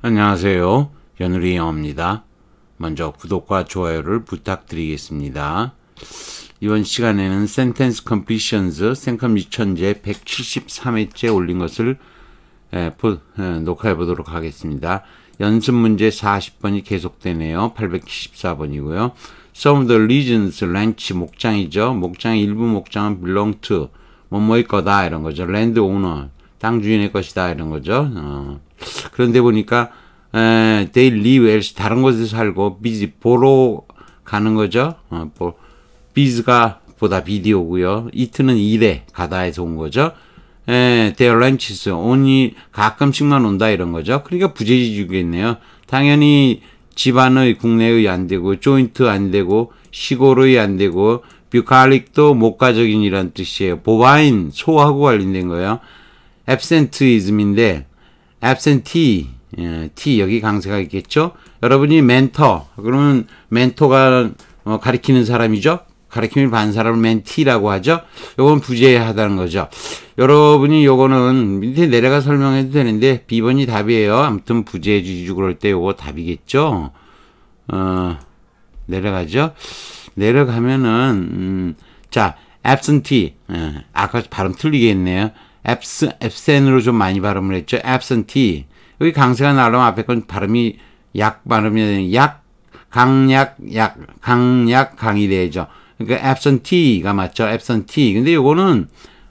안녕하세요. 연우리 영어입니다. 먼저 구독과 좋아요를 부탁드리겠습니다. 이번 시간에는 Sentence Completions 생컴 미천제 173회째 올린 것을 에, 포, 에, 녹화해 보도록 하겠습니다. 연습 문제 40번이 계속되네요. 874번이고요. Some of the regions, 렌치, 목장이죠. 목장, 일부 목장은 belong to, 뭐뭐일 거다, 이런 거죠. land owner, 땅 주인의 것이다 이런 거죠. 어. 그런데 보니까 에, they live else 다른 곳에 살고 비즈 보러 가는 거죠. 어, 비즈가 보다 비디오고요. 이트는 일에 가다에서 온 거죠. 에, their a n c h s only 가끔씩만 온다 이런 거죠. 그러니까 부재지주겠네요. 당연히 집안의 국내의 안 되고 조인트 안 되고 시골의 안 되고 뷰칼릭도 목가적인 이란 뜻이에요. 보바인 소하고 관련된 거예요. a b s e n t e i s m 인데 absentee 예, t 여기 강세가 있겠죠. 여러분이 멘터 그러면 멘토가 어, 가리키는 사람이죠. 가리킴을 받는 사람을 멘티라고 하죠. 요건 부재하다는 거죠. 여러분이 요거는 밑에 내려가 설명해도 되는데 비번이 답이에요. 아무튼 부재해 주시고 그럴 때 요거 답이겠죠. 어, 내려가죠. 내려가면은 음, 자, absentee. 예, 아까 발음 틀리겠네요 abs, absent으로 좀 많이 발음을 했죠. absentee. 여기 강세가 날아오면 앞에 건 발음이 약 발음이 약, 강약, 약, 강약, 강이 되죠. 그러니까 absentee가 맞죠. absentee. 근데 요거는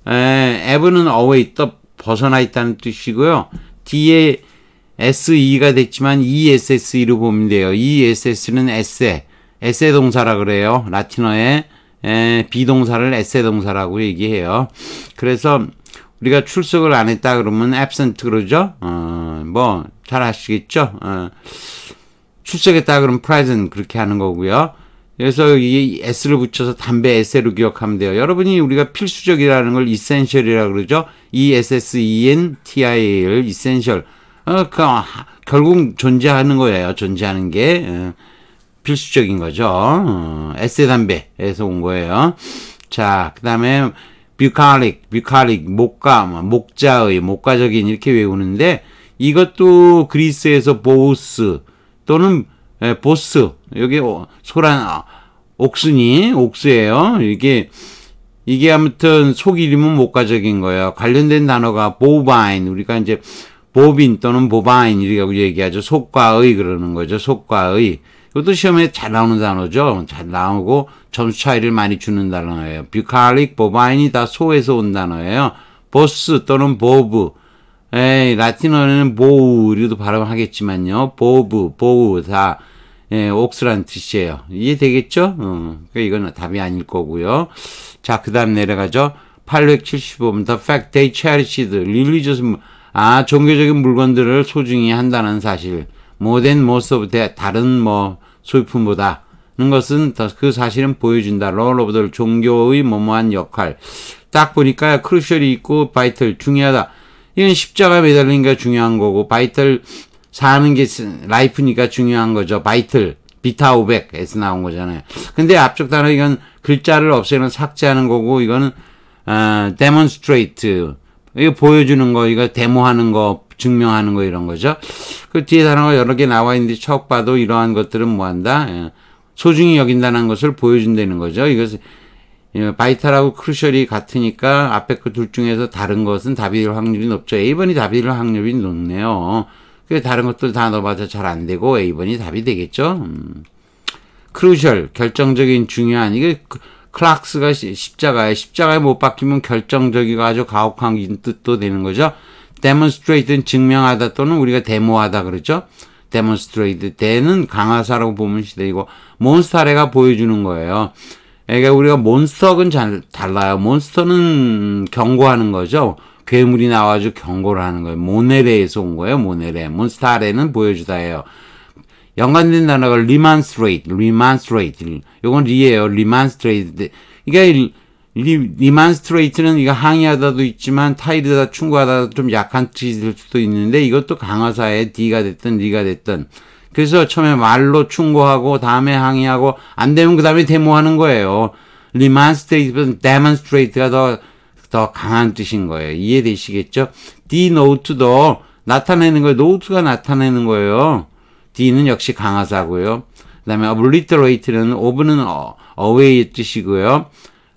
에, ab는 away, 떠, 벗어나 있다는 뜻이고요. 뒤에 SE가 됐지만 ESSE로 보면 돼요. ESS는 에세, 에세 동사라 그래요. 라틴어에 에, 비동사를 에세 동사라고 얘기해요. 그래서 우리가 출석을 안 했다 그러면 absent 그러죠. 어, 뭐잘 아시겠죠. 어, 출석했다 그러면 present 그렇게 하는 거고요. 그래서 이 s를 붙여서 담배 s로 기억하면 돼요. 여러분이 우리가 필수적이라는 걸 essential이라 그러죠. e s s e n t i l essential. 어, 그, 아, 결국 존재하는 거예요. 존재하는 게 어, 필수적인 거죠. 어, s 담배에서 온 거예요. 자, 그 다음에 뷰칼릭, 뷰칼릭, 목가, 뭐 목자의, 목가적인 이렇게 외우는데 이것도 그리스에서 보우스 또는 예, 보스 여기 소란 아, 옥순이 옥수예요. 이게 이게 아무튼 속 이름은 목가적인 거예요. 관련된 단어가 보바인 우리가 이제 보빈 또는 보바인 이라고 얘기하죠. 속과의 그러는 거죠. 속과의 이것도 시험에 잘 나오는 단어죠. 잘 나오고 점수 차이를 많이 주는 단어예요. 뷰칼릭, 보바인이 다 소에서 온 단어예요. 보스 또는 보브. 에이, 라틴어는 보우, 우리도 발음하겠지만요. 보브, 보우 다 예, 옥스란 뜻이에요. 이해되겠죠? 어, 그러 그러니까 이건 답이 아닐 거고요. 자, 그 다음 내려가죠. 875번, The fact they cherished, religious, 아, 종교적인 물건들을 소중히 한다는 사실. 모든 모습 에 다른 뭐 소유품보다 는 것은 더 그 사실은 보여준다. 롤 오브 더 종교의 뭐뭐한 역할. 딱 보니까 크루셜이 있고 바이틀 중요하다. 이건 십자가 매달리는 게 중요한 거고 바이틀 사는 게 라이프니까 중요한 거죠. 바이틀 비타 500에서 나온 거잖아요. 근데 앞쪽 단어 이건 글자를 없애는 삭제하는 거고 이거는 어, demonstrate 이거 보여주는 거 이거 데모하는 거 증명하는 거 이런 거죠. 그 뒤에 단어가 여러 개 나와 있는데 척 봐도 이러한 것들은 뭐한다? 예. 소중히 여긴다는 것을 보여준다는 거죠. 이것은 예, 바이탈하고 크루셜이 같으니까 앞에 그 둘 중에서 다른 것은 답일 확률이 높죠. A번이 답일 확률이 높네요. 그 다른 것들 다넣어봐도잘 안 되고 A번이 답이 되겠죠. 음. 크루셜, 결정적인 중요한 이게 그 클락스가 십자가에 십자가에 못 박히면 결정적이고 아주 가혹한 뜻도 되는 거죠. demonstrate는 증명하다 또는 우리가 데모하다 그러죠. demonstrate, 대는 강화사라고 보면 시대이고 몬스타레가 보여주는 거예요. 그러니까 우리가 몬스터는 잘 달라요. 몬스터는 경고하는 거죠. 괴물이 나와서 경고를 하는 거예요. 모네레에서 온 거예요. 모네레. 몬스타레는 보여주다예요. 연관된 단어가 remonstrate, remonstrate. 요건 리예요. remonstrate. 그러니까 리, 리만스트레이트는 이거 항의하다도 있지만 타이르다 충고하다도 좀 약한 뜻일 수도 있는데 이것도 강화사의 D가 됐든 리가 됐든 그래서 처음에 말로 충고하고 다음에 항의하고 안 되면 그 다음에 데모하는 거예요. 리만스트레이트는 데몬스트레이트가 더, 더 강한 뜻인 거예요. 이해되시겠죠? d 노트도 나타내는 거예요. 노트가 나타내는 거예요. d는 역시 강화사고요. 그 다음에 obliterate는 of는 어, a w a 의 뜻이고요.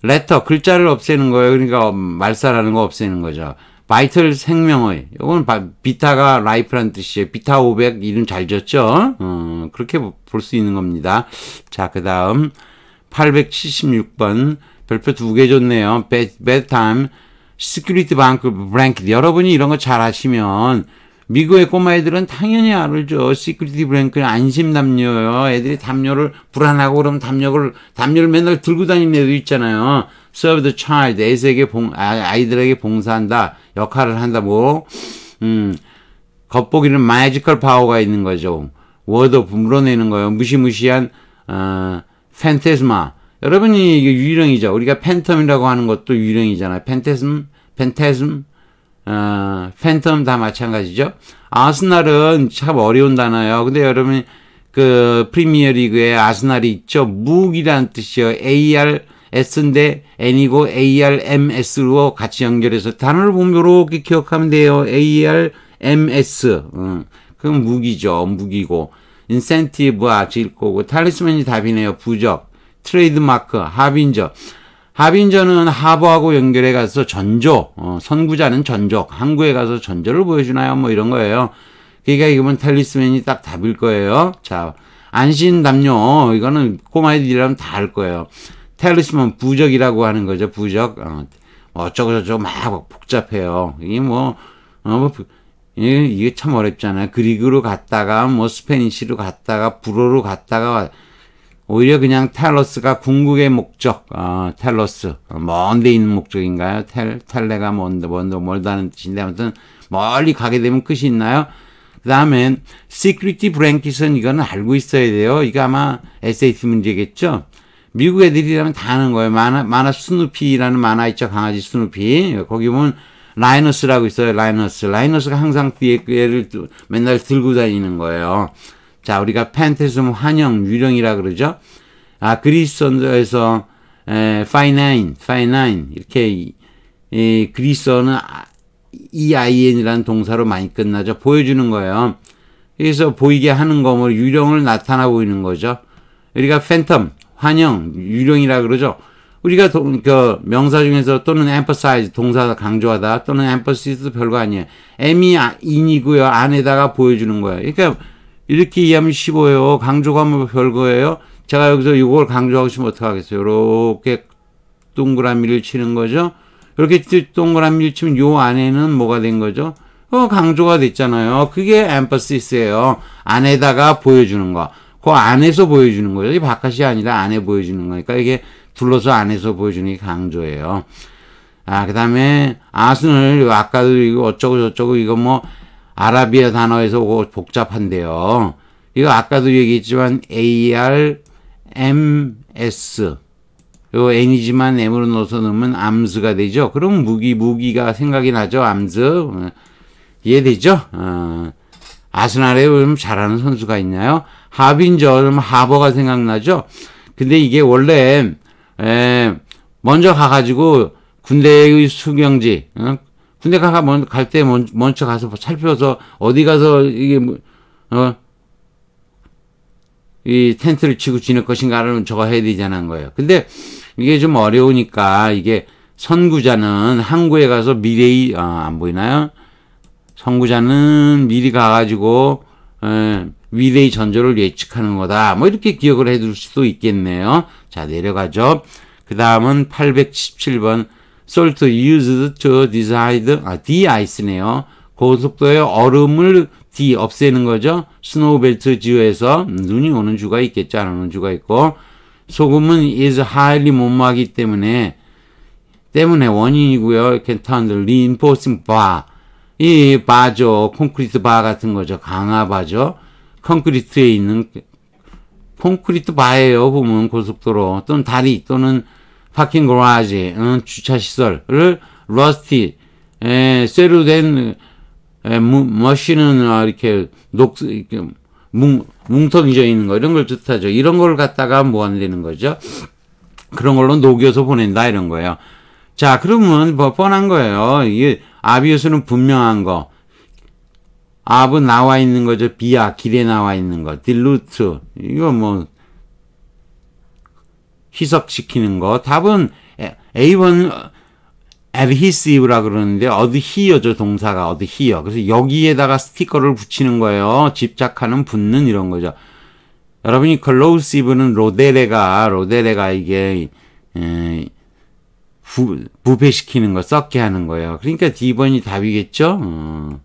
레터 글자를 없애는 거예요. 그러니까 말살하는 거 없애는 거죠. 바이틀 생명의 이건 비타가 라이프란 뜻이에요. 비타 500 이름 잘 졌죠? 어, 그렇게 볼 수 있는 겁니다. 자, 그 다음 876번 별표 두 개 줬네요. 배 e d t i m e s e c u r i t 여러분이 이런 거잘 하시면 미국의 꼬마애들은 당연히 알죠. 시크릿 브랭크는 안심 담요예요. 애들이 담요를 불안하고 그럼 담요를 담요를 맨날 들고 다니는 애도 있잖아요. Serve the child. 애에게 봉, 아, 아이들에게 봉사한다. 역할을 한다. 뭐 음, 겉보기는 마지컬 파워가 있는 거죠. 워드 물어내는 거예요. 무시무시한 어, 팬테스마. 여러분이 이게 유령이죠. 우리가 팬텀이라고 하는 것도 유령이잖아요. 팬테즘, 팬테즘, 아, 팬텀 다 마찬가지죠. 아스날은 참 어려운 단어예요. 근데 여러분 그 프리미어 리그에 아스날이 있죠. 무기란 뜻이요. AR S인데 N이고 ARMS로 같이 연결해서 단어를 보면 이렇게 기억하면 돼요. ARMS. 음, 그건 무기죠. 무기고 인센티브가 질 거고 탈리스맨이 답이네요. 부적, 트레이드마크, 합인저. 하빈전은 하부하고 연결해 가서 전조, 어, 선구자는 전적, 항구에 가서 전조를 보여주나요? 뭐 이런 거예요. 그러니까 이거면 텔리스맨이 딱 답일 거예요. 자, 안신담요 이거는 꼬마애들이라면 다알 거예요. 텔리스맨 부적이라고 하는 거죠. 부적 어, 어쩌고저쩌고 막 복잡해요. 이게 뭐 어, 뭐, 예, 이게 참 어렵잖아요. 그리그로 갔다가 뭐 스페니시로 갔다가 불어로 갔다가 오히려 그냥 텔러스가 궁극의 목적, 어, 텔러스, 먼데 있는 목적인가요? 텔, 텔레가 먼데, 먼데, 멀다는 뜻인데, 아무튼, 멀리 가게 되면 끝이 있나요? 그 다음엔, 시크리티 브랭킷은 이거는 알고 있어야 돼요. 이거 아마 SAT 문제겠죠? 미국 애들이라면 다 아는 거예요. 만화, 만화 스누피라는 만화 있죠? 강아지 스누피. 거기 보면, 라이너스라고 있어요. 라이너스. 라이너스가 항상 뒤에 얘를 그 맨날 들고 다니는 거예요. 자, 우리가 펜테스 환영 유령이라 그러죠. 아, 그리스어에서 언 에, 파이나인, 파이나인 이렇게 이 그리스어는 EIN이라는 아, 동사로 많이 끝나죠. 보여주는 거예요. 그래서 보이게 하는 거, 뭐 유령을 나타나 보이는 거죠. 우리가 팬텀, 환영, 유령이라 그러죠. 우리가 도, 그 명사 중에서 또는 emphasize 동사 강조하다 또는 emphasis도 별거 아니에요. m 이 아, 인이고요. 안에다가 보여주는 거예요. 그러니까 이렇게 이해하면 15예요. 강조하면 뭐 별거예요. 제가 여기서 이걸 강조하고 싶으면 어떡하겠어요. 이렇게 동그라미를 치는 거죠. 이렇게 동그라미를 치면 요 안에는 뭐가 된 거죠? 어, 강조가 됐잖아요. 그게 엠퍼시스예요. 안에다가 보여주는 거. 그 안에서 보여주는 거죠. 이 바깥이 아니라 안에 보여주는 거니까 이게 둘러서 안에서 보여주는 게 강조예요. 아, 그 다음에 아스을 아까도 이거 어쩌고 저쩌고 이거 뭐 아라비아 단어에서 복잡한데요. 이거 아까도 얘기했지만 ARMS 요 N이지만 M으로 넣어서 넣으면 암스가 되죠. 그럼 무기, 무기가 생각이 나죠. 암스. 이해되죠? 어, 아스날에 그럼 잘하는 선수가 있나요? 하빈저, 하버가 생각나죠? 근데 이게 원래, 에, 먼저 가가지고 군대의 수경지, 어? 군대 가가 갈때 먼저 가서 살펴서 어디 가서 이게 뭐, 어, 이 텐트를 치고 지낼 것인가를 저거 해야 되잖아는 거예요. 근데 이게 좀 어려우니까 이게 선구자는 항구에 가서 미래의 아, 안 보이나요? 선구자는 미리 가가지고 에, 미래의 전조를 예측하는 거다. 뭐 이렇게 기억을 해둘 수도 있겠네요. 자 내려가죠. 그 다음은 817번 salt used to decide, 아, de-ice네요. 고속도로의 그 얼음을 D 없애는 거죠. 스노우벨트 지역에서 눈이 오는 주가 있겠지 안 오는 주가 있고 소금은 is highly 못마기 때문에 때문에 원인이고요. can turn reinforcing bar 이 바죠. 콘크리트 바 같은 거죠. 강화 바죠. 콘크리트에 있는 콘크리트 바예요. 보면 고속도로 그 또는 다리 또는 파킹 그라지, 응, 주차시설을 러스티, 에, 쇠로 된 에, 무, 머신은 어, 이렇게 녹, 이렇게 뭉, 뭉텅이져 있는 거 이런 걸 뜻하죠. 이런 걸 갖다가 모아내는 거죠. 그런 걸로 녹여서 보낸다 이런 거예요. 자 그러면 뭐 뻔한 거예요. 이게 아비우스는 분명한 거. 아브 나와 있는 거죠. 비아 길에 나와 있는 거. 딜루트 이거 뭐 희석시키는 거. 답은 A번 adhesive라 그러는데 adhere죠 동사가 adhere. 그래서 여기에다가 스티커를 붙이는 거예요. 집착하는, 붙는 이런 거죠. 여러분이 글로우시브는 로데레가 로데레가 이게 부, 부패시키는 거 썩게 하는 거예요. 그러니까 D번이 답이겠죠? 어.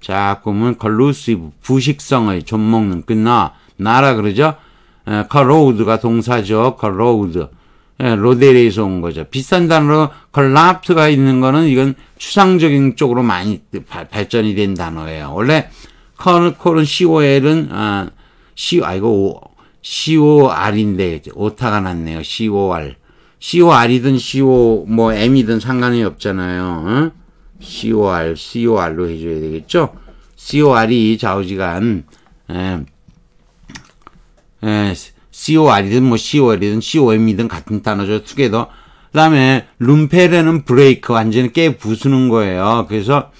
자, 그러면 걸루시브 부식성을 좀 먹는 끝나 나라 그러죠? 컬로우드가 예, 동사죠. c o r r 로데리에서 온 거죠. 비싼 단어로 c o r 가 있는 거는 이건 추상적인 쪽으로 많이 발전이 된 단어예요. 원래 콜은 COL은 아, C 아 이거 COR인데 오타가 났네요. COR. COR이든 CO 뭐 M이든 상관이 없잖아요. 어? COR, COR로 해줘야 되겠죠? COR이 좌우지간 예, 에, 예, COR이든 뭐 COL이든 COM이든 같은 단어죠. 투게더. 그 다음에 룸페르는 브레이크 완전히 깨 부수는 거예요. 그래서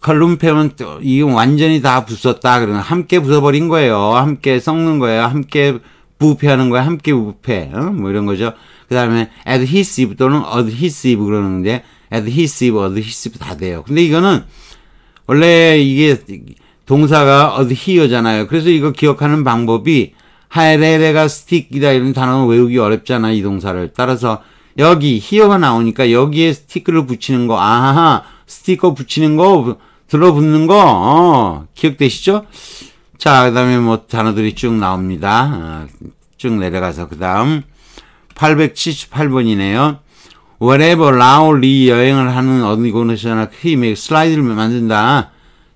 컬룸페는 그 이 완전히 다 부쉈다. 그러면 함께 부숴버린 거예요. 함께 썩는 거예요. 함께 부패하는 거예요. 함께 부패. 어? 뭐 이런 거죠. 그 다음에 adhesive 또는 adhesive 그러는데 adhesive, adhesive 다 돼요. 근데 이거는 원래 이게 동사가 adhere잖아요. 그래서 이거 기억하는 방법이 하레레가스틱이다 이런 단어는 외우기 어렵잖아 이 동사를 따라서 여기 히어가 나오니까 여기에 스티커를 붙이는 거 아하 스티커 붙이는 거 들어붙는 거 어, 기억되시죠? 자그 다음에 뭐 단어들이 쭉 나옵니다 어, 쭉 내려가서 그 다음 878번이네요 wherever 라오리 여행을 하는 어느 곳에서나 크림의 슬라이드를 만든다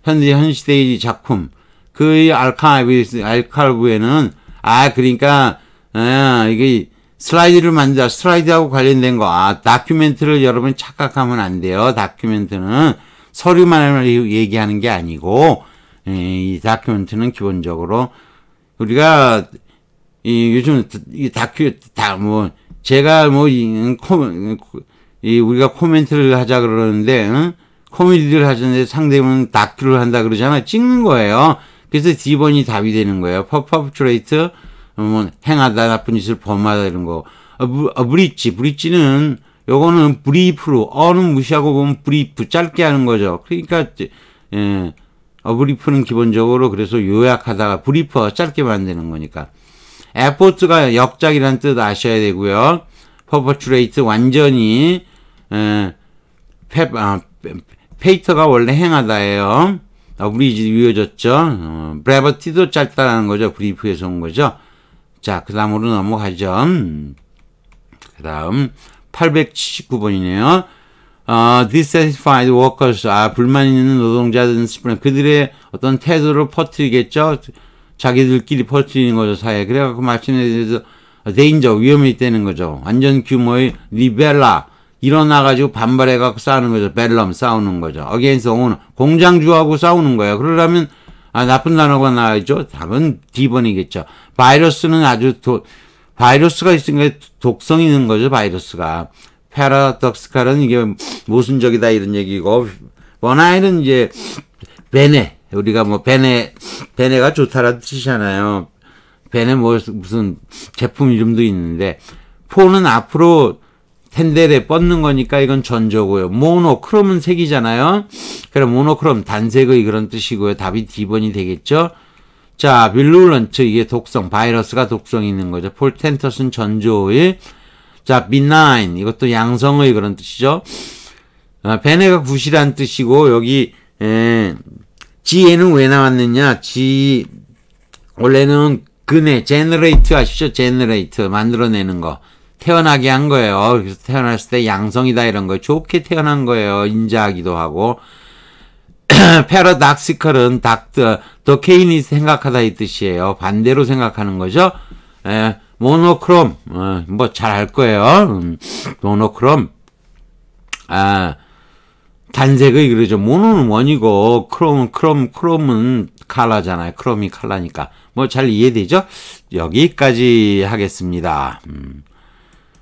현재 현시대의 작품 그의 알카이브, 알칼브에는 아, 그러니까, 아, 이게 슬라이드를 만든다. 슬라이드하고 관련된 거. 아, 다큐멘트를 여러분 착각하면 안 돼요. 다큐멘트는 서류만을 얘기하는 게 아니고, 예, 이 다큐멘트는 기본적으로 우리가 이 요즘 이 다큐 다뭐 제가 뭐이 음, 코이 우리가 코멘트를 하자 그러는데 응? 코미디를 하는데 자 상대방은 다큐를 한다 그러잖아 찍는 거예요. 그래서 G번이 답이 되는 거예요. perpetuate, 음, 뭐, 행하다, 나쁜 짓을 범하다, 이런 거. 어, 어 브, 릿지 브릿지는, 요거는 브리프로, 어는 무시하고 보면 브리프, 짧게 하는 거죠. 그러니까, 예, 어, 브리프는 기본적으로 그래서 요약하다가 브리프, 짧게 만드는 거니까. 에포트가 역작이라는 뜻 아셔야 되고요. 퍼퍼츄레이트 완전히 에, 예, 아, 페, 아, 페이터가 원래 행하다예요. 아, 우리 이제 이어졌죠. 어, 브레버티도 짧다는 거죠. 브리프에서 온 거죠. 자, 그 다음으로 넘어가죠. 음, 그 다음 879번이네요. 어, dissatisfied workers, 아, 불만 있는 노동자들은 그들의 어떤 태도를 퍼뜨리겠죠. 자기들끼리 퍼뜨리는 거죠, 사회. 그래갖고 마침내 대해서 danger, 위험이 되는 거죠. 안전 규모의 리벨라, 일어나가지고 반발해갖고 싸우는 거죠. 벨럼 싸우는 거죠. 어게인스 오너 공장주하고 싸우는 거예요. 그러려면 아, 나쁜 단어가 나와야죠 답은 D번이겠죠. 바이러스는 아주 도, 바이러스가 있으니까 독성이 있는 거죠. 바이러스가. 패러덕스칼은 이게 모순적이다 이런 얘기고 원아이는 이제 베네 우리가 뭐 베네 베네가 좋다라는 뜻이잖아요. 베네 뭐 무슨 제품 이름도 있는데 포는 앞으로 텐델에 뻗는 거니까 이건 전조고요. 모노크롬은 색이잖아요. 그럼 모노크롬 단색의 그런 뜻이고요. 답이 D번이 되겠죠. 자, 빌룰런트 이게 독성, 바이러스가 독성이 있는 거죠. 폴텐터슨 전조의 자, 비나인 이것도 양성의 그런 뜻이죠. 어, 베네가 굿이란 뜻이고 여기 에, G에는 왜 나왔느냐? G 원래는 근해, 제너레이트 아시죠? 제너레이트 만들어내는 거. 태어나게 한 거예요. 그래서 태어났을 때 양성이다 이런 거 좋게 태어난 거예요. 인자하기도 하고. 패러닥시컬은 닥터, 더 케인이 생각하다 이 뜻이에요. 반대로 생각하는 거죠. 에, 예, 모노크롬, 어, 뭐잘 할 거예요. 음, 모노크롬. 아, 단색의 그러죠. 모노는 원이고 크롬 크롬 크롬은 칼라잖아요. 크롬이 칼라니까 뭐 잘 이해되죠? 여기까지 하겠습니다. 음.